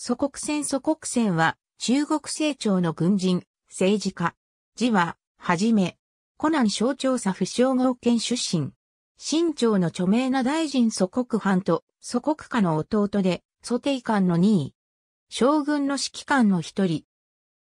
祖国戦祖国戦は、中国政朝の軍人、政治家。字は、はじめ。湖南省調査府省合憲出身。新朝の著名な大臣祖国藩と祖国家の弟で、祖帝官の2位。将軍の指揮官の一人。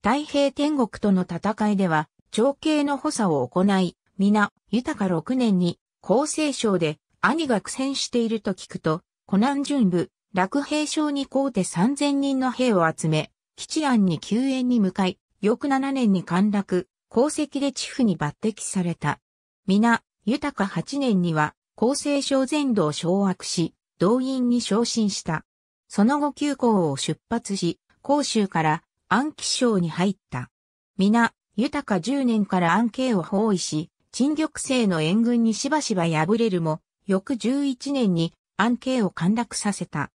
太平天国との戦いでは、長兄の補佐を行い、皆、豊か6年に、厚生省で、兄が苦戦していると聞くと、湖南巡部、楽兵省に皇帝3000人の兵を集め、吉安に救援に向かい、翌7年に陥落、功績で地府に抜擢された。皆、豊か8年には、厚生省全土を掌握し、動員に昇進した。その後旧行を出発し、甲州から安徽省に入った。皆、豊か10年から安慶を包囲し、陳玉生の援軍にしばしば敗れるも、翌11年に安慶を陥落させた。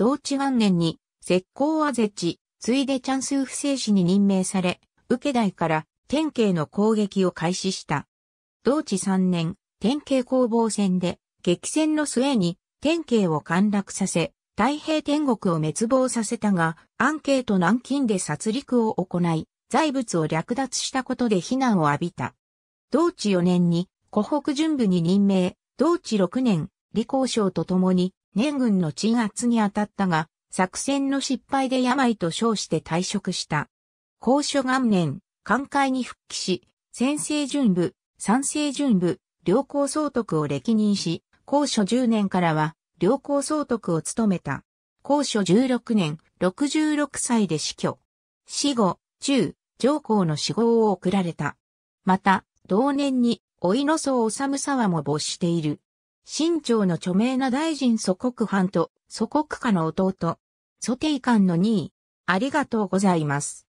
同治元年に、石膏あぜち、ついでチャンス不正士に任命され、受け台から天慶の攻撃を開始した。同治3年、天慶攻防戦で、激戦の末に天慶を陥落させ、太平天国を滅亡させたが、アンケート南京で殺戮を行い、財物を略奪したことで非難を浴びた。同治4年に湖北巡部に任命、同治6年、李光省と共に年軍の鎮圧に当たったが、作戦の失敗で病と称して退職した。高所元年、寛解に復帰し、先制準部、賛成準部、良好総督を歴任し、高所10年からは、良好総督を務めた。高所16年、66歳で死去。死後、中、上皇の死後を送られた。また、同年に、老いの宗治沢も没している。新朝の著名な大臣祖国藩と祖国家の弟、祖帝官の2位、ありがとうございます。